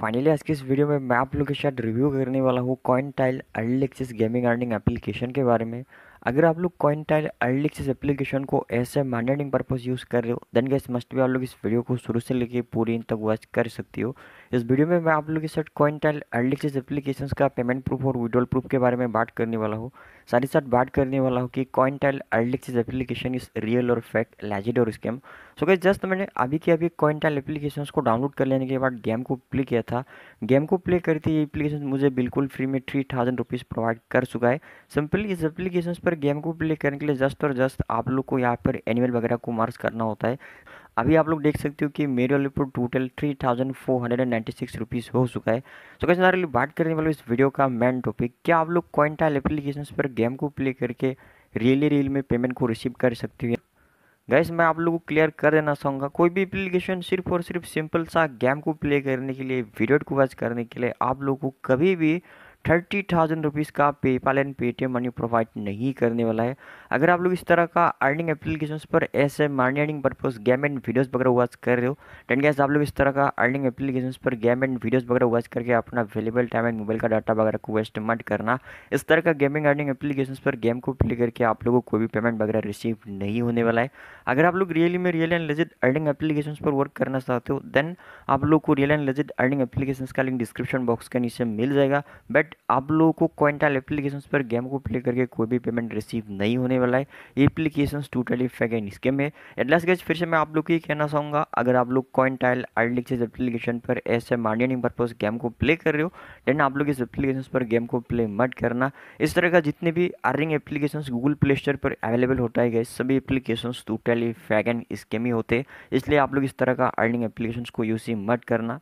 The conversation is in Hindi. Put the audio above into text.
फाइनली आज के इस वीडियो में मैं आप लोग के साथ रिव्यू करने वाला हूँ coin tile early access gaming earning application के बारे में अगर आप लोग coin tile early access application को ऐसे मार्केटिंग पर्पज़ यूज़ कर रहे हो देन गैस मस्ट भी आप लोग इस वीडियो को शुरू से लेके पूरी इन तक वॉच कर सकती हो इस वीडियो में मैं आप लोग के साथ coin tile early access application का पेमेंट प्रूफ और विड्रॉल प्रूफ के बारे में बात करने वाला हूँ साथ ही साथ बात करने वाला हूँ कि कॉइन टाइल एल्डिक्स एप्लीकेशन इज रियल और फैक्ट लैजिड और स्कैम सो गई जस्ट मैंने अभी के अभी कॉइन टाइल एप्लीकेशन को डाउनलोड कर लेने के बाद गेम को प्ले किया था गेम को प्ले करी थी ये एप्लीकेशन मुझे बिल्कुल फ्री में थ्री थाउजेंड रुपीज़ प्रोवाइड कर चुका है सिंपली इस एप्लीकेशन पर गेम को प्ले करने के लिए जस्ट और जस्ट आप लोग को यहाँ पर एनिमल वगैरह को मार्च करना होता है अभी आप लोग देख सकते हो कि मेरे वाले पर total three thousand four hundred and ninety six rupees हो चुका है तो कैसे सारे बात करने वाले इस वीडियो का मेन टॉपिक क्या आप लोग क्वाइंटाइल एप्लीकेशन पर गेम को प्ले करके रियली रियल में पेमेंट को रिसीव कर सकते हो गैस मैं आप लोगों को क्लियर कर देना चाहूँगा कोई भी एप्लीकेशन सिर्फ और सिर्फ सिंपल सा गेम को प्ले करने के लिए वीडियो को वॉच करने के लिए आप लोग को कभी भी थर्टी थाउजेंड रुपीज़ का PayPal and Paytm money provide नहीं करने वाला है अगर आप लोग इस तरह का अर्निंग एप्लीकेशन पर ऐसे money earning purpose game and videos वगैरह वॉच कर रहे हो टेन गैस आप लोग इस तरह का अर्निंग एप्लीकेशन पर गेम एंड वीडियोस वगैरह वॉच करके अपना अवेलेबल टाइम एंड मोबाइल का डाटा वगैरह को वेस्ट मट करना इस तरह का गेमिंग अर्निंग एप्लीकेशन पर गेम को प्ले करके आप लोगों को कोई भी पेमेंट वगैरह रिसीव नहीं होने वाला है अगर आप लोग रियली में real and legit earning application पर वर्क करना चाहते हो देन आप लोग को real and legit earning application का लिंक डिस्क्रिप्शन बॉक्स के नीचे मिल जाएगा बट बट आप लोगों को क्वेंटल एप्लीकेशन पर गेम को प्ले करके कोई भी पेमेंट रिसीव नहीं होने वाला है application totally fake and scam है एटलास्ट गैस फिर से मैं आप लोग को ये कहना चाहूँगा अगर आप लोग क्वेंटाइल अर्ली एप्लीकेशन पर ऐसे मार्डियनिंग पर्पज गेम को प्ले कर रहे हो देन आप लोग इस एप्लीकेशन पर गेम को प्ले मट करना इस तरह का जितने भी earning application Google Play Store पर अवेलेबल होता है गैस सभी application totally fake and scam ही होते हैं इसलिए आप लोग इस तरह का अर्निंग एप्लीकेशन को यूज ही मट करना